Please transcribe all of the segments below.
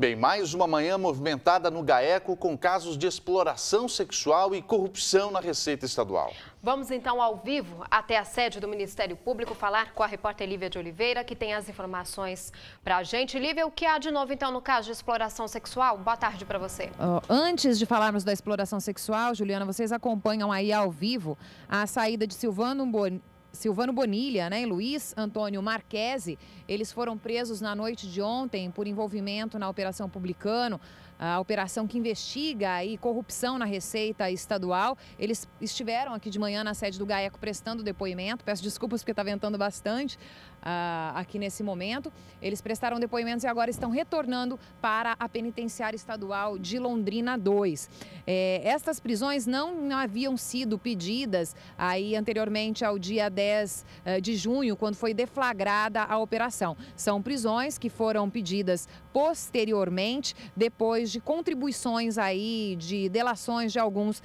Bem, mais uma manhã movimentada no GAECO com casos de exploração sexual e corrupção na Receita Estadual. Vamos então ao vivo até a sede do Ministério Público falar com a repórter Lívia de Oliveira, que tem as informações para a gente. Lívia, o que há de novo então no caso de exploração sexual? Boa tarde para você. antes de falarmos da exploração sexual, Juliana, vocês acompanham aí ao vivo a saída de Silvano Bon... Silvano Bonilha né, e Luiz Antônio Marquese, eles foram presos na noite de ontem por envolvimento na Operação Publicano a operação que investiga aí corrupção na Receita Estadual. Eles estiveram aqui de manhã na sede do GAECO prestando depoimento. Peço desculpas porque está ventando bastante uh, aqui nesse momento. Eles prestaram depoimentos e agora estão retornando para a Penitenciária Estadual de Londrina 2. É, estas prisões não haviam sido pedidas aí anteriormente ao dia 10 eh, de junho, quando foi deflagrada a operação. São prisões que foram pedidas posteriormente, depois de contribuições aí, de delações de alguns uh,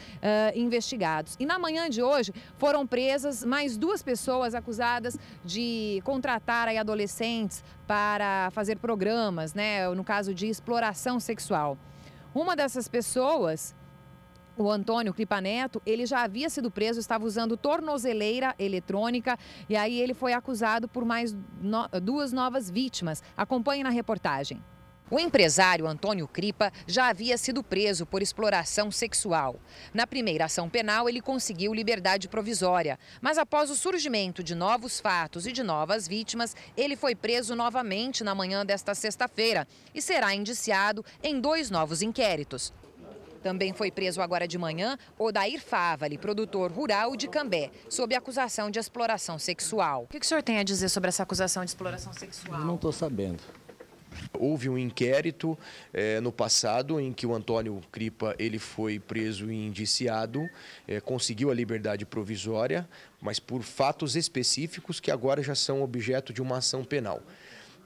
investigados. E na manhã de hoje foram presas mais duas pessoas acusadas de contratar aí adolescentes para fazer programas, né? No caso de exploração sexual. Uma dessas pessoas o Antônio Clipa Neto, ele já havia sido preso, estava usando tornozeleira eletrônica e aí ele foi acusado por mais no... duas novas vítimas. Acompanhe na reportagem. O empresário Antônio Cripa já havia sido preso por exploração sexual. Na primeira ação penal, ele conseguiu liberdade provisória, mas após o surgimento de novos fatos e de novas vítimas, ele foi preso novamente na manhã desta sexta-feira e será indiciado em dois novos inquéritos. Também foi preso agora de manhã Odair Favali, produtor rural de Cambé, sob acusação de exploração sexual. O que o senhor tem a dizer sobre essa acusação de exploração sexual? não estou sabendo. Houve um inquérito eh, no passado em que o Antônio Cripa ele foi preso e indiciado, eh, conseguiu a liberdade provisória, mas por fatos específicos que agora já são objeto de uma ação penal.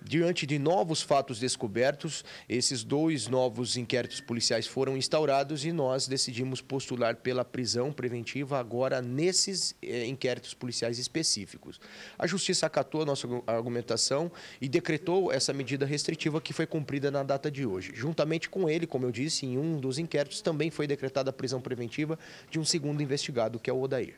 Diante de novos fatos descobertos, esses dois novos inquéritos policiais foram instaurados e nós decidimos postular pela prisão preventiva agora nesses eh, inquéritos policiais específicos. A Justiça acatou a nossa argumentação e decretou essa medida restritiva que foi cumprida na data de hoje. Juntamente com ele, como eu disse, em um dos inquéritos também foi decretada a prisão preventiva de um segundo investigado, que é o Odair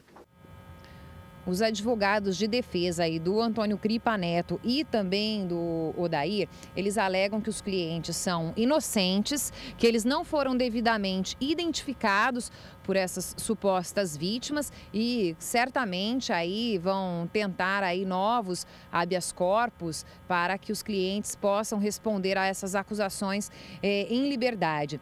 os advogados de defesa aí do Antônio Cripa Neto e também do Odair, eles alegam que os clientes são inocentes, que eles não foram devidamente identificados por essas supostas vítimas e certamente aí vão tentar aí novos habeas corpus para que os clientes possam responder a essas acusações eh, em liberdade.